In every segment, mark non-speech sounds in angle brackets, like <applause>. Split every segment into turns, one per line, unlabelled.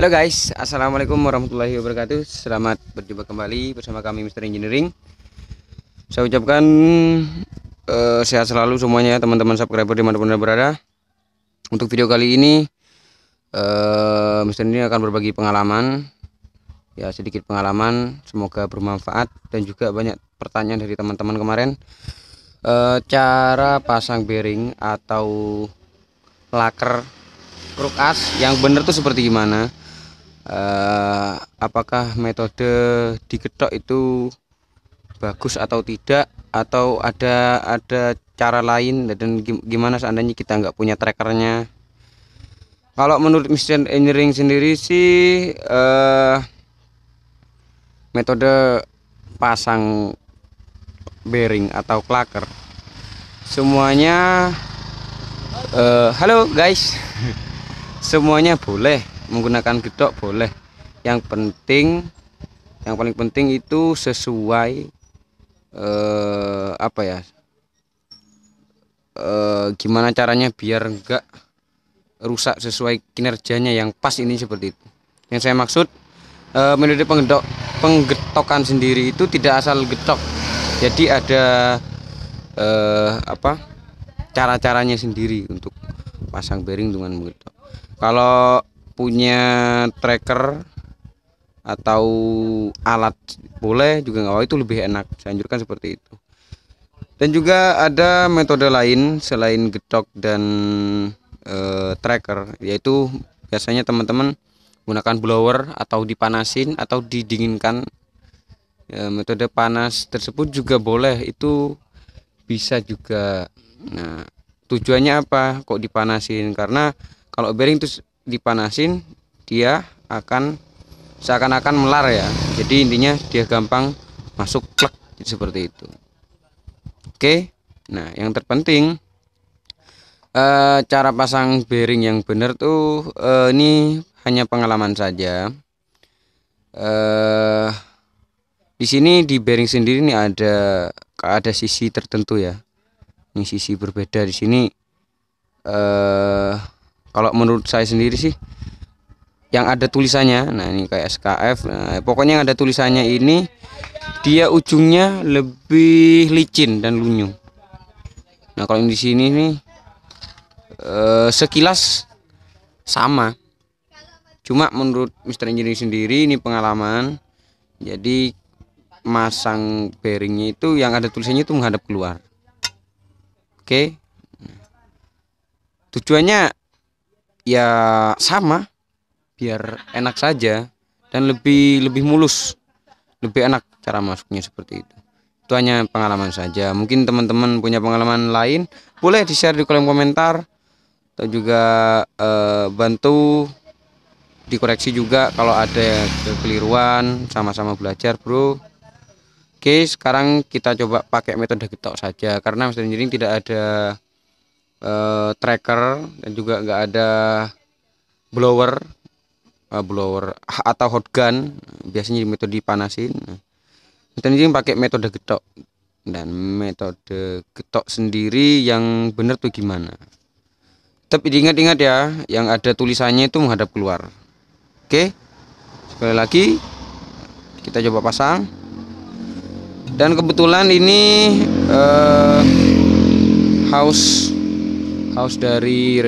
Halo guys, Assalamualaikum warahmatullahi wabarakatuh Selamat berjumpa kembali bersama kami Mister Engineering Saya ucapkan uh, sehat selalu semuanya teman-teman subscriber dimanapun anda berada Untuk video kali ini uh, Mister Engineering akan berbagi pengalaman Ya sedikit pengalaman, semoga bermanfaat Dan juga banyak pertanyaan dari teman-teman kemarin uh, Cara pasang bearing atau laker kruk as yang benar tuh seperti gimana eh, apakah metode diketok itu bagus atau tidak atau ada ada cara lain dan gimana seandainya kita nggak punya trackernya kalau menurut Mr. engineering sendiri sih eh, metode pasang bearing atau clacker semuanya eh, halo guys <laughs> semuanya boleh menggunakan gedok boleh yang penting yang paling penting itu sesuai eh, apa ya eh, gimana caranya biar enggak rusak sesuai kinerjanya yang pas ini seperti itu yang saya maksud e, eh, metode penggedok penggetokan sendiri itu tidak asal getok jadi ada eh apa cara-caranya sendiri untuk pasang bearing dengan menggetok kalau punya tracker atau alat boleh juga nggak itu lebih enak saya anjurkan seperti itu dan juga ada metode lain selain getok dan e, tracker yaitu biasanya teman-teman gunakan blower atau dipanasin atau didinginkan e, metode panas tersebut juga boleh itu bisa juga nah tujuannya apa kok dipanasin karena kalau bearing itu dipanasin dia akan seakan-akan melar ya jadi intinya dia gampang masuk plek seperti itu oke nah yang terpenting e, cara pasang bearing yang benar tuh e, ini hanya pengalaman saja e, di sini di bearing sendiri ini ada ada sisi tertentu ya ini sisi berbeda di sini eh kalau menurut saya sendiri sih yang ada tulisannya nah ini kayak SKF nah, pokoknya yang ada tulisannya ini dia ujungnya lebih licin dan lunyu nah kalau di sini nih eh, sekilas sama cuma menurut Mister Engineering sendiri ini pengalaman jadi masang bearingnya itu yang ada tulisannya itu menghadap keluar oke okay. Nah, tujuannya ya sama biar enak saja dan lebih lebih mulus lebih enak cara masuknya seperti itu itu hanya pengalaman saja mungkin teman-teman punya pengalaman lain boleh di share di kolom komentar atau juga e, bantu dikoreksi juga kalau ada kekeliruan sama-sama belajar bro oke sekarang kita coba pakai metode getok saja karena mesin engineering tidak ada uh, tracker dan juga nggak ada blower uh, blower atau hot gun biasanya metode dipanasin dan ini pakai metode getok dan metode getok sendiri yang benar tuh gimana Tapi diingat-ingat ya yang ada tulisannya itu menghadap keluar oke sekali lagi kita coba pasang dan kebetulan ini uh, house House dari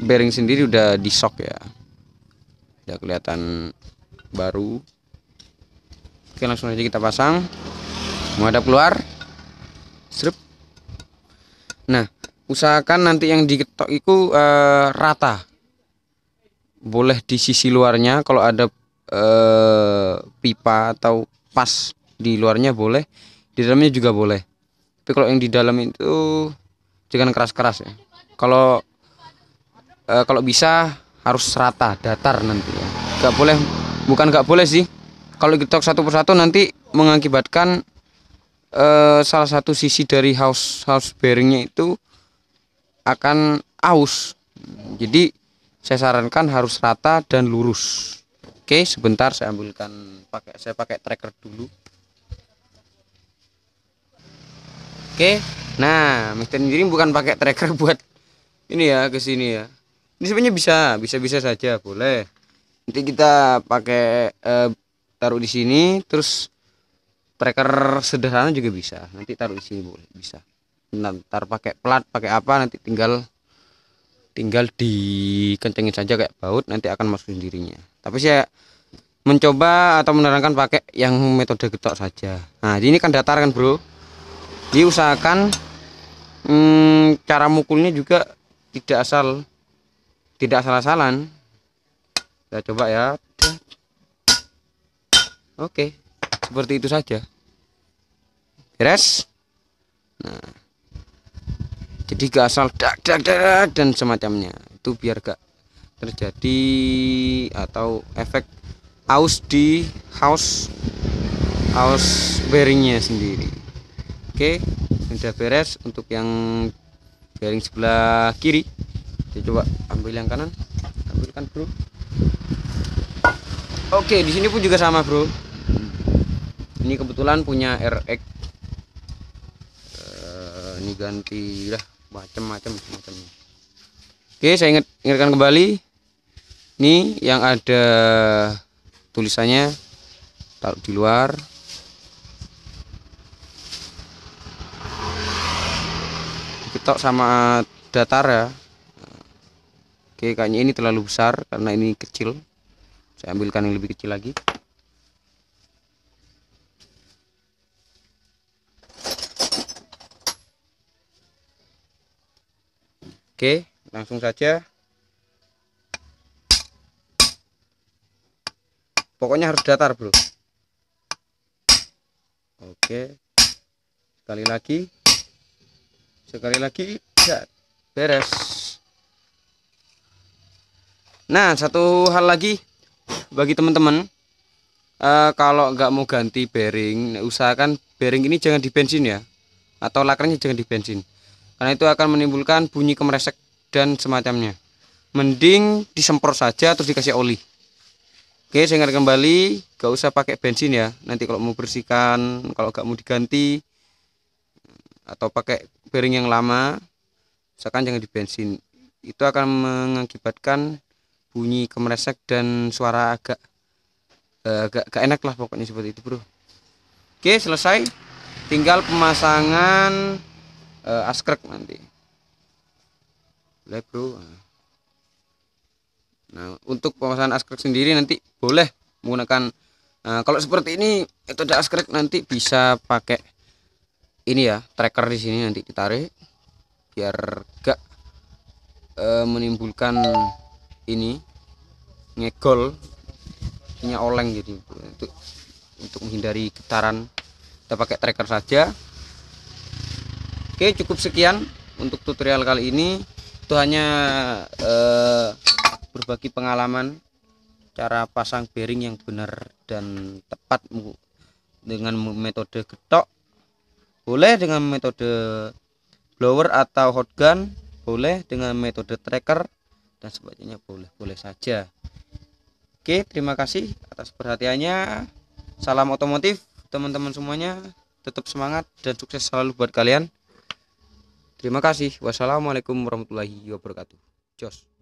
bearing sendiri udah di shock ya. Udah kelihatan baru. Oke, langsung aja kita pasang. ada keluar. Strip. Nah, usahakan nanti yang diketok itu uh, rata. Boleh di sisi luarnya kalau ada uh, pipa atau pas di luarnya boleh, di dalamnya juga boleh. Tapi kalau yang di dalam itu jangan keras-keras ya kalau e, kalau bisa harus rata datar nanti ya Gak boleh bukan gak boleh sih kalau kita satu persatu nanti mengakibatkan e, salah satu sisi dari house house bearingnya itu akan aus jadi saya sarankan harus rata dan lurus Oke, sebentar saya ambilkan pakai saya pakai tracker dulu. Oke. Nah, mixer steering bukan pakai tracker <laughs> buat ini ya ke sini ya. Ini sebenarnya bisa, bisa-bisa saja boleh. Nanti kita pakai e, taruh di sini terus tracker sederhana juga bisa. Nanti taruh di sini boleh, bisa. Ntar pakai plat, pakai apa nanti tinggal tinggal dikencengin saja kayak baut nanti akan masuk sendirinya. Tapi saya mencoba atau menerangkan pakai yang metode getok saja. Nah, ini kan datar kan, Bro. Diusahakan hmm, cara mukulnya juga tidak asal tidak salah salan. kita coba ya oke seperti itu saja beres nah jadi gak asal dak dak dak dan semacamnya itu biar gak terjadi atau efek aus di house house bearingnya sendiri oke okay sudah beres untuk yang bearing sebelah kiri kita coba ambil yang kanan ambilkan bro oke di sini pun juga sama bro hmm. ini kebetulan punya RX eh, ini ganti lah macam-macam macam oke saya ingat ingatkan kembali ini yang ada tulisannya taruh di luar sitok sama datar ya oke kayaknya ini terlalu besar karena ini kecil saya ambilkan yang lebih kecil lagi Oke, langsung saja. Pokoknya harus datar, Bro. Oke. Sekali lagi sekali lagi ya, beres nah satu hal lagi bagi teman-teman uh, kalau nggak mau ganti bearing usahakan bearing ini jangan di bensin ya atau lakernya jangan di bensin karena itu akan menimbulkan bunyi kemeresek dan semacamnya mending disemprot saja terus dikasih oli Oke, saya ingat kembali, gak usah pakai bensin ya. Nanti kalau mau bersihkan, kalau gak mau diganti, atau pakai bearing yang lama misalkan jangan di bensin itu akan mengakibatkan bunyi kemeresek dan suara agak uh, agak agak enak lah pokoknya seperti itu bro oke selesai tinggal pemasangan uh, askrek nanti boleh bro nah untuk pemasangan askrek sendiri nanti boleh menggunakan Nah, kalau seperti ini itu ada askrek nanti bisa pakai ini ya tracker di sini nanti ditarik biar gak e, menimbulkan ini ngegol punya oleng jadi untuk untuk menghindari getaran kita pakai tracker saja Oke cukup sekian untuk tutorial kali ini itu hanya e, berbagi pengalaman cara pasang bearing yang benar dan tepat dengan metode getok boleh dengan metode blower atau hot gun boleh dengan metode tracker dan sebagainya boleh boleh saja oke terima kasih atas perhatiannya salam otomotif teman-teman semuanya tetap semangat dan sukses selalu buat kalian terima kasih wassalamualaikum warahmatullahi wabarakatuh Joss.